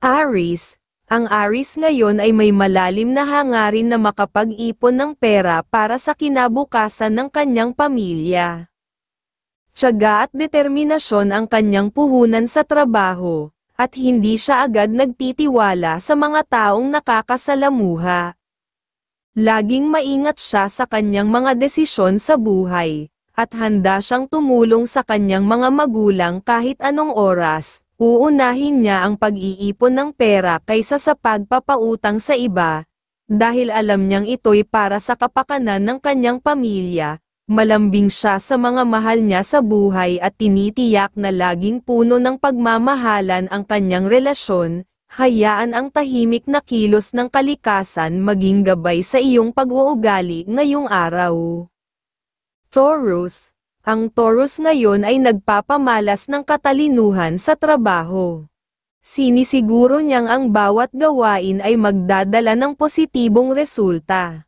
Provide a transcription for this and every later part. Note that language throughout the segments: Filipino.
Aris, ang Aris ngayon ay may malalim na hangarin na makapag-ipon ng pera para sa kinabukasan ng kanyang pamilya. Tiyaga at determinasyon ang kanyang puhunan sa trabaho, at hindi siya agad nagtitiwala sa mga taong nakakasalamuha. Laging maingat siya sa kanyang mga desisyon sa buhay, at handa siyang tumulong sa kanyang mga magulang kahit anong oras, Uunahin niya ang pag-iipon ng pera kaysa sa pagpapautang sa iba, dahil alam niyang ito'y para sa kapakanan ng kanyang pamilya, malambing siya sa mga mahal niya sa buhay at tinitiyak na laging puno ng pagmamahalan ang kanyang relasyon, hayaan ang tahimik na kilos ng kalikasan maging gabay sa iyong pag-uugali ngayong araw. Taurus, ang Taurus ngayon ay nagpapamalas ng katalinuhan sa trabaho. Sinisiguro niyang ang bawat gawain ay magdadala ng positibong resulta.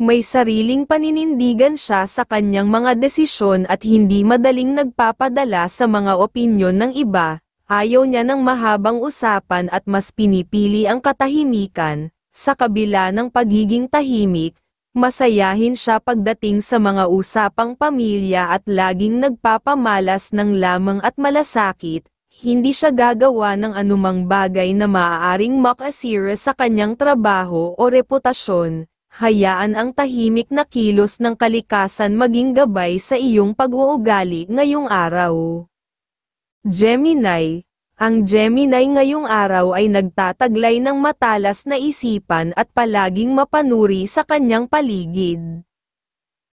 May sariling paninindigan siya sa kanyang mga desisyon at hindi madaling nagpapadala sa mga opinyon ng iba, ayaw niya ng mahabang usapan at mas pinipili ang katahimikan, sa kabila ng pagiging tahimik, Masayahin siya pagdating sa mga usapang pamilya at laging nagpapamalas ng lamang at malasakit, hindi siya gagawa ng anumang bagay na maaaring makasira sa kanyang trabaho o reputasyon. Hayaan ang tahimik na kilos ng kalikasan maging gabay sa iyong pag-uugali ngayong araw. Gemini, ang Gemini ngayong araw ay nagtataglay ng matalas na isipan at palaging mapanuri sa kanyang paligid.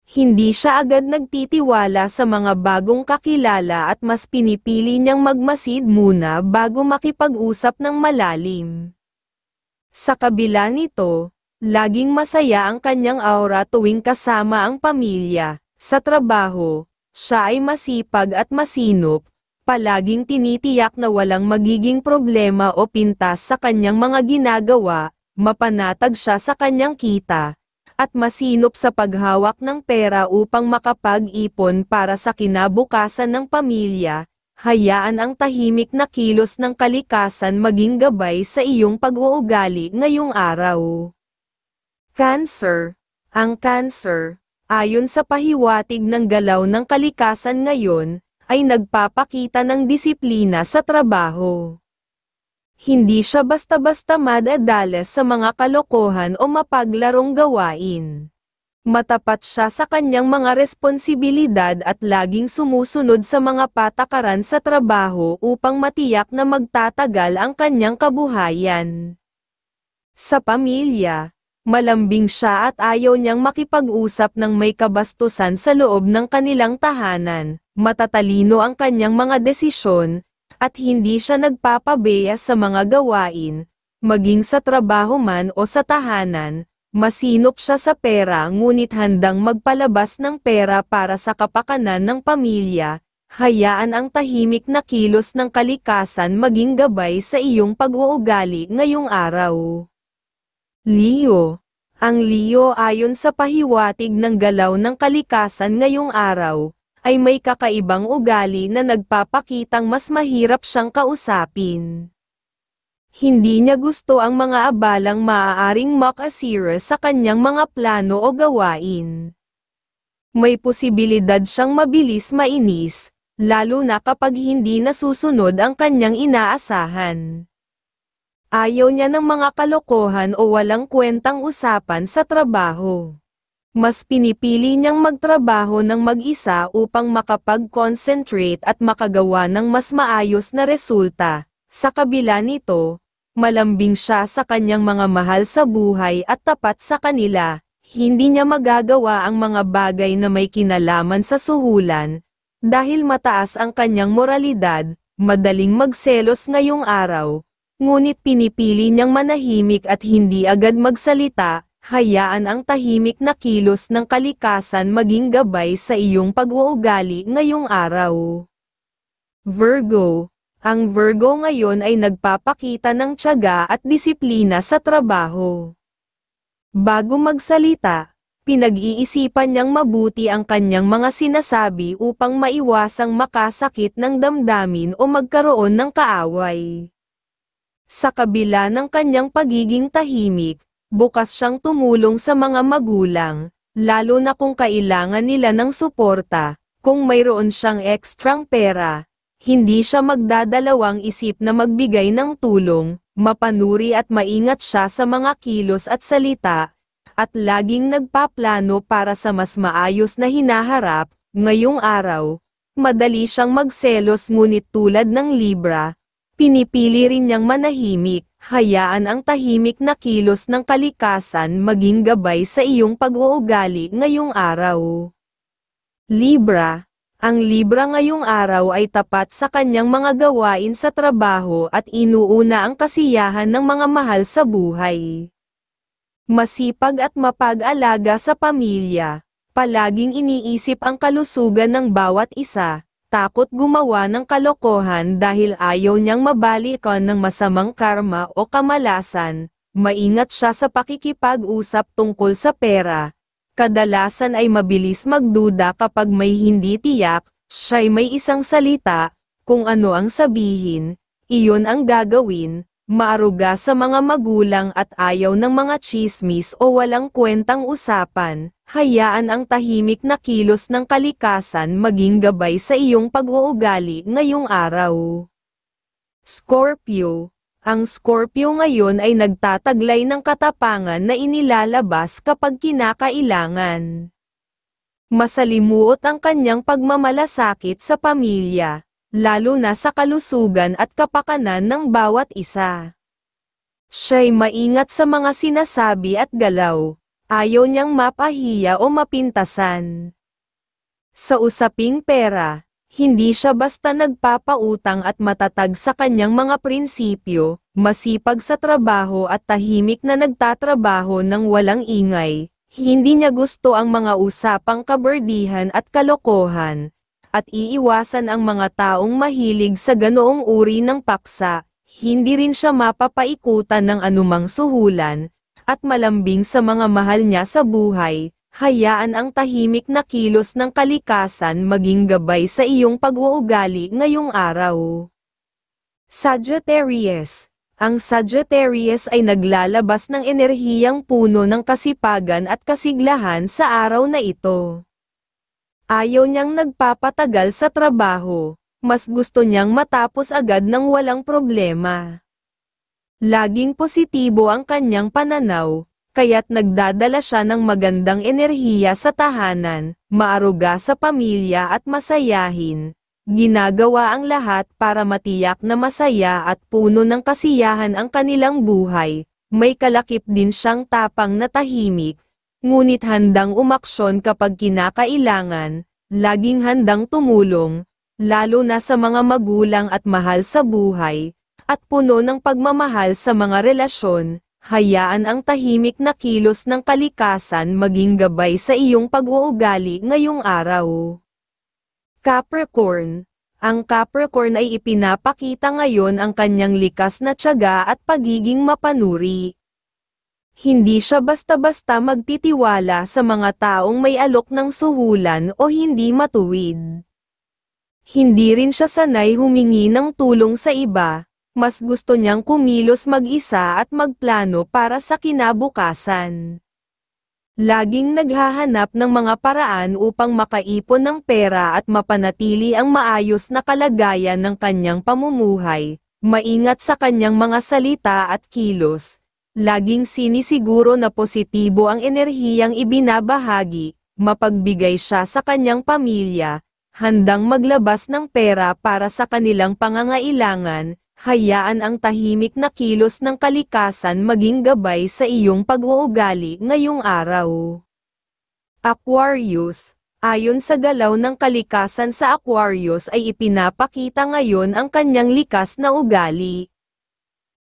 Hindi siya agad nagtitiwala sa mga bagong kakilala at mas pinipili niyang magmasid muna bago makipag-usap ng malalim. Sa kabila nito, laging masaya ang kanyang aura tuwing kasama ang pamilya, sa trabaho, siya ay masipag at masinop, palaging tinitiyak na walang magiging problema o pintas sa kanyang mga ginagawa, mapanatag siya sa kanyang kita, at masinop sa paghawak ng pera upang makapag-ipon para sa kinabukasan ng pamilya, hayaan ang tahimik na kilos ng kalikasan maging gabay sa iyong pag-uugali ngayong araw. Cancer Ang cancer, ayon sa pahiwatig ng galaw ng kalikasan ngayon, ay nagpapakita ng disiplina sa trabaho. Hindi siya basta-basta madadales sa mga kalokohan o mapaglarong gawain. Matapat siya sa kanyang mga responsibilidad at laging sumusunod sa mga patakaran sa trabaho upang matiyak na magtatagal ang kanyang kabuhayan. Sa pamilya, malambing siya at ayaw niyang makipag-usap ng may kabastusan sa loob ng kanilang tahanan, Matatalino ang kanyang mga desisyon, at hindi siya nagpapabeya sa mga gawain, maging sa trabaho man o sa tahanan, masinop siya sa pera ngunit handang magpalabas ng pera para sa kapakanan ng pamilya, hayaan ang tahimik na kilos ng kalikasan maging gabay sa iyong pag-uugali ngayong araw. Leo Ang Leo ayon sa pahiwatig ng galaw ng kalikasan ngayong araw, ay may kakaibang ugali na nagpapakitang mas mahirap siyang kausapin. Hindi niya gusto ang mga abalang maaaring makasira sa kanyang mga plano o gawain. May posibilidad siyang mabilis mainis, lalo na kapag hindi nasusunod ang kanyang inaasahan. Ayaw niya ng mga kalokohan o walang kwentang usapan sa trabaho mas pinipili niyang magtrabaho ng mag-isa upang makapag-concentrate at makagawa ng mas maayos na resulta. Sa kabila nito, malambing siya sa kanyang mga mahal sa buhay at tapat sa kanila, hindi niya magagawa ang mga bagay na may kinalaman sa suhulan, dahil mataas ang kanyang moralidad, madaling magselos ngayong araw, ngunit pinipili niyang manahimik at hindi agad magsalita, hayaan ang tahimik na kilos ng kalikasan maging gabay sa iyong pag-uugali ngayong araw. Virgo Ang Virgo ngayon ay nagpapakita ng tiyaga at disiplina sa trabaho. Bago magsalita, pinag-iisipan niyang mabuti ang kanyang mga sinasabi upang maiwasang makasakit ng damdamin o magkaroon ng kaaway. Sa kabila ng kanyang pagiging tahimik, bukas siyang tumulong sa mga magulang, lalo na kung kailangan nila ng suporta, kung mayroon siyang ekstrang pera, hindi siya magdadalawang isip na magbigay ng tulong, mapanuri at maingat siya sa mga kilos at salita, at laging nagpaplano para sa mas maayos na hinaharap, ngayong araw, madali siyang magselos ngunit tulad ng Libra, pinipili rin niyang manahimik, Hayaan ang tahimik na kilos ng kalikasan maging gabay sa iyong pag-uugali ngayong araw. Libra Ang Libra ngayong araw ay tapat sa kanyang mga gawain sa trabaho at inuuna ang kasiyahan ng mga mahal sa buhay. Masipag at mapag-alaga sa pamilya, palaging iniisip ang kalusugan ng bawat isa, takot gumawa ng kalokohan dahil ayaw niyang mabalikan ng masamang karma o kamalasan, maingat siya sa pakikipag-usap tungkol sa pera. Kadalasan ay mabilis magduda kapag may hindi tiyak, siya'y may isang salita, kung ano ang sabihin, iyon ang gagawin, maaruga sa mga magulang at ayaw ng mga chismis o walang kwentang usapan, Hayaan ang tahimik na kilos ng kalikasan maging gabay sa iyong pag-uugali ngayong araw. Scorpio Ang Scorpio ngayon ay nagtataglay ng katapangan na inilalabas kapag kinakailangan. Masalimuot ang kanyang pagmamalasakit sa pamilya, lalo na sa kalusugan at kapakanan ng bawat isa. Siya'y maingat sa mga sinasabi at galaw, Ayaw niyang mapahiya o mapintasan. Sa usaping pera, hindi siya basta nagpapautang at matatag sa kanyang mga prinsipyo, masipag sa trabaho at tahimik na nagtatrabaho ng walang ingay. Hindi niya gusto ang mga usapang kaberdihan at kalokohan, at iiwasan ang mga taong mahilig sa ganoong uri ng paksa. Hindi rin siya mapapaikutan ng anumang suhulan, at malambing sa mga mahal niya sa buhay, hayaan ang tahimik na kilos ng kalikasan maging gabay sa iyong pag-uugali ngayong araw. Sagittarius Ang Sagittarius ay naglalabas ng enerhiyang puno ng kasipagan at kasiglahan sa araw na ito. Ayaw niyang nagpapatagal sa trabaho, mas gusto niyang matapos agad ng walang problema. Laging positibo ang kanyang pananaw, kaya't nagdadala siya ng magandang enerhiya sa tahanan, maaruga sa pamilya at masayahin. Ginagawa ang lahat para matiyak na masaya at puno ng kasiyahan ang kanilang buhay, may kalakip din siyang tapang na tahimik, ngunit handang umaksyon kapag kinakailangan, laging handang tumulong, lalo na sa mga magulang at mahal sa buhay, at puno ng pagmamahal sa mga relasyon, hayaan ang tahimik na kilos ng kalikasan maging gabay sa iyong pag-uugali ngayong araw. Capricorn Ang Capricorn ay ipinapakita ngayon ang kanyang likas na tiyaga at pagiging mapanuri. Hindi siya basta-basta magtitiwala sa mga taong may alok ng suhulan o hindi matuwid. Hindi rin siya sanay humingi ng tulong sa iba, mas gusto niyang kumilos mag-isa at magplano para sa kinabukasan. Laging naghahanap ng mga paraan upang makaipon ng pera at mapanatili ang maayos na kalagayan ng kanyang pamumuhay, maingat sa kanyang mga salita at kilos. Laging sinisiguro na positibo ang enerhiyang ibinabahagi, mapagbigay siya sa kanyang pamilya, handang maglabas ng pera para sa kanilang pangangailangan, hayaan ang tahimik na kilos ng kalikasan maging gabay sa iyong pag-uugali ngayong araw. Aquarius Ayon sa galaw ng kalikasan sa Aquarius ay ipinapakita ngayon ang kanyang likas na ugali.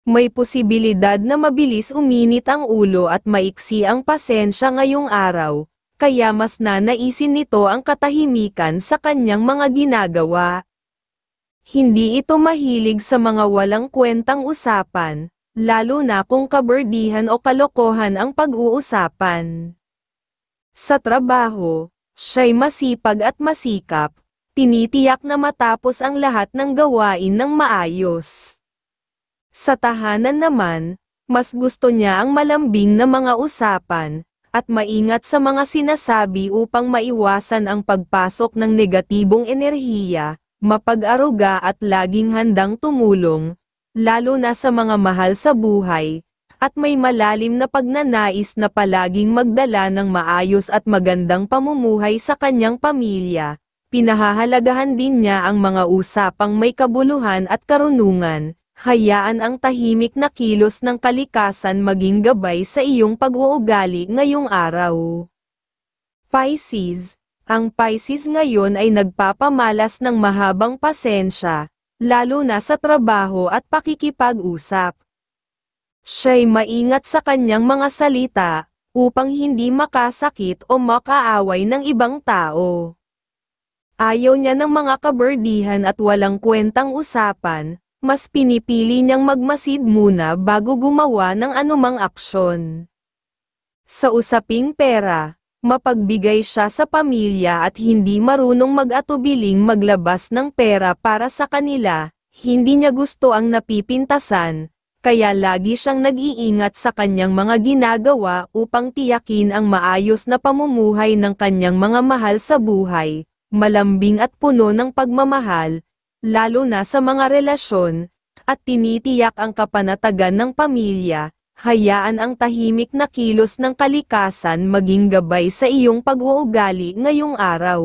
May posibilidad na mabilis uminit ang ulo at maiksi ang pasensya ngayong araw, kaya mas nanaisin nito ang katahimikan sa kanyang mga ginagawa. Hindi ito mahilig sa mga walang kwentang usapan, lalo na kung kaberdihan o kalokohan ang pag-uusapan. Sa trabaho, siya'y masipag at masikap, tinitiyak na matapos ang lahat ng gawain ng maayos. Sa tahanan naman, mas gusto niya ang malambing na mga usapan, at maingat sa mga sinasabi upang maiwasan ang pagpasok ng negatibong enerhiya, mapag-aruga at laging handang tumulong, lalo na sa mga mahal sa buhay, at may malalim na pagnanais na palaging magdala ng maayos at magandang pamumuhay sa kanyang pamilya. Pinahahalagahan din niya ang mga usapang may kabuluhan at karunungan, hayaan ang tahimik na kilos ng kalikasan maging gabay sa iyong pag-uugali ngayong araw. Pisces ang Pisces ngayon ay nagpapamalas ng mahabang pasensya, lalo na sa trabaho at pakikipag-usap. Siya'y maingat sa kanyang mga salita, upang hindi makasakit o makaaway ng ibang tao. Ayaw niya ng mga kaberdihan at walang kwentang usapan, mas pinipili niyang magmasid muna bago gumawa ng anumang aksyon. Sa usaping pera, mapagbigay siya sa pamilya at hindi marunong mag-atubiling maglabas ng pera para sa kanila, hindi niya gusto ang napipintasan, kaya lagi siyang nag-iingat sa kanyang mga ginagawa upang tiyakin ang maayos na pamumuhay ng kanyang mga mahal sa buhay, malambing at puno ng pagmamahal, lalo na sa mga relasyon, at tinitiyak ang kapanatagan ng pamilya, hayaan ang tahimik na kilos ng kalikasan maging gabay sa iyong pag-uugali ngayong araw.